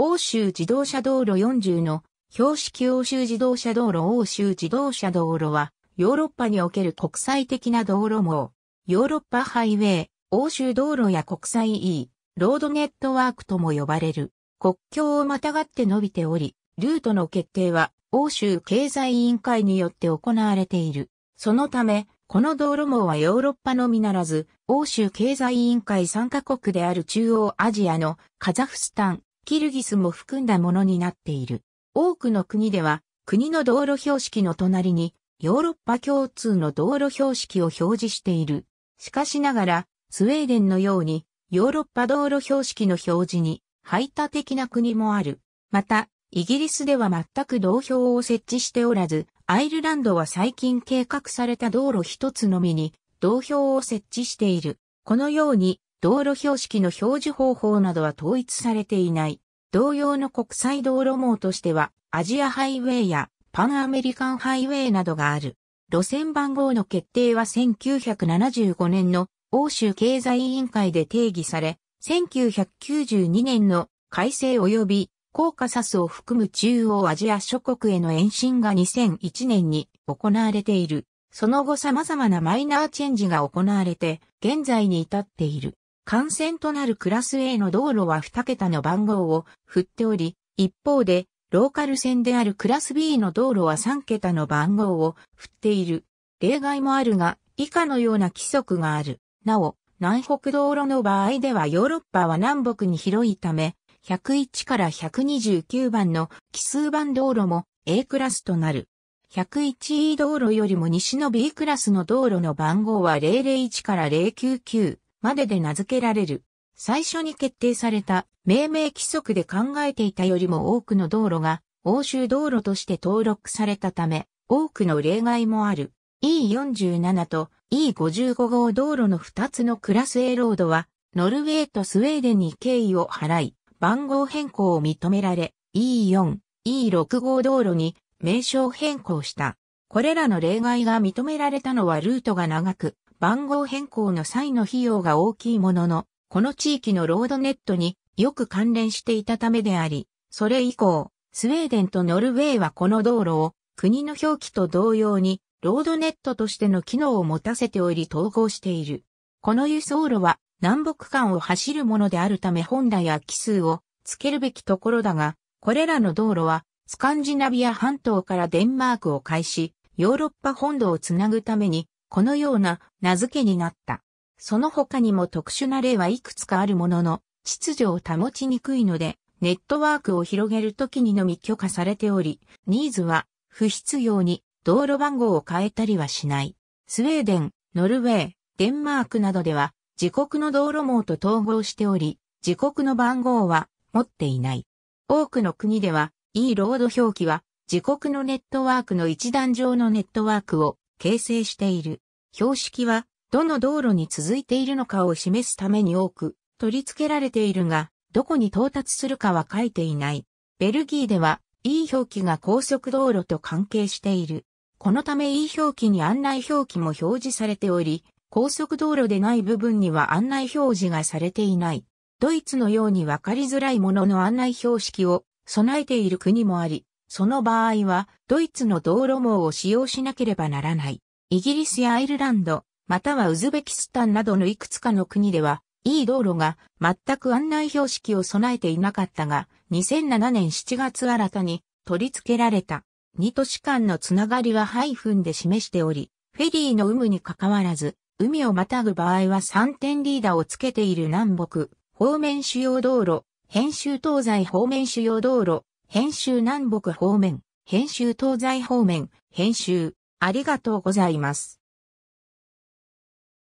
欧州自動車道路40の標識欧州自動車道路欧州自動車道路はヨーロッパにおける国際的な道路網、ヨーロッパハイウェイ、欧州道路や国際 E、ロードネットワークとも呼ばれる国境をまたがって伸びており、ルートの決定は欧州経済委員会によって行われている。そのため、この道路網はヨーロッパのみならず、欧州経済委員会参加国である中央アジアのカザフスタン、キルギスも含んだものになっている。多くの国では、国の道路標識の隣に、ヨーロッパ共通の道路標識を表示している。しかしながら、スウェーデンのように、ヨーロッパ道路標識の表示に、排他的な国もある。また、イギリスでは全く道標を設置しておらず、アイルランドは最近計画された道路一つのみに、道標を設置している。このように、道路標識の表示方法などは統一されていない。同様の国際道路網としては、アジアハイウェイやパンアメリカンハイウェイなどがある。路線番号の決定は1975年の欧州経済委員会で定義され、1992年の改正及びコーカサスを含む中央アジア諸国への延伸が2001年に行われている。その後様々なマイナーチェンジが行われて、現在に至っている。感染となるクラス A の道路は2桁の番号を振っており、一方で、ローカル線であるクラス B の道路は3桁の番号を振っている。例外もあるが、以下のような規則がある。なお、南北道路の場合ではヨーロッパは南北に広いため、101から129番の奇数番道路も A クラスとなる。101E 道路よりも西の B クラスの道路の番号は001から099。までで名付けられる。最初に決定された命名規則で考えていたよりも多くの道路が欧州道路として登録されたため、多くの例外もある。E47 と E55 号道路の2つのクラス A ロードは、ノルウェーとスウェーデンに敬意を払い、番号変更を認められ、E4、E6 号道路に名称変更した。これらの例外が認められたのはルートが長く、番号変更の際の費用が大きいものの、この地域のロードネットによく関連していたためであり、それ以降、スウェーデンとノルウェーはこの道路を国の表記と同様にロードネットとしての機能を持たせており統合している。この輸送路は南北間を走るものであるため本来や奇数をつけるべきところだが、これらの道路はスカンジナビア半島からデンマークを介し、ヨーロッパ本土をつなぐためにこのような名付けになった。その他にも特殊な例はいくつかあるものの、秩序を保ちにくいので、ネットワークを広げるときにのみ許可されており、ニーズは不必要に道路番号を変えたりはしない。スウェーデン、ノルウェー、デンマークなどでは自国の道路網と統合しており、自国の番号は持っていない。多くの国では e ロード表記は自国のネットワークの一段上のネットワークを形成している。標識は、どの道路に続いているのかを示すために多く取り付けられているが、どこに到達するかは書いていない。ベルギーでは、E 表記が高速道路と関係している。このため E 表記に案内表記も表示されており、高速道路でない部分には案内表示がされていない。ドイツのように分かりづらいものの案内標識を備えている国もあり、その場合は、ドイツの道路網を使用しなければならない。イギリスやアイルランド、またはウズベキスタンなどのいくつかの国では、いい道路が全く案内標識を備えていなかったが、2007年7月新たに取り付けられた。2都市間のつながりはハイフンで示しており、フェリーの有無にかかわらず、海をまたぐ場合は3点リーダーをつけている南北、方面主要道路、編集東西方面主要道路、編集南北方面、編集東西方面、編集、ありがとうございます。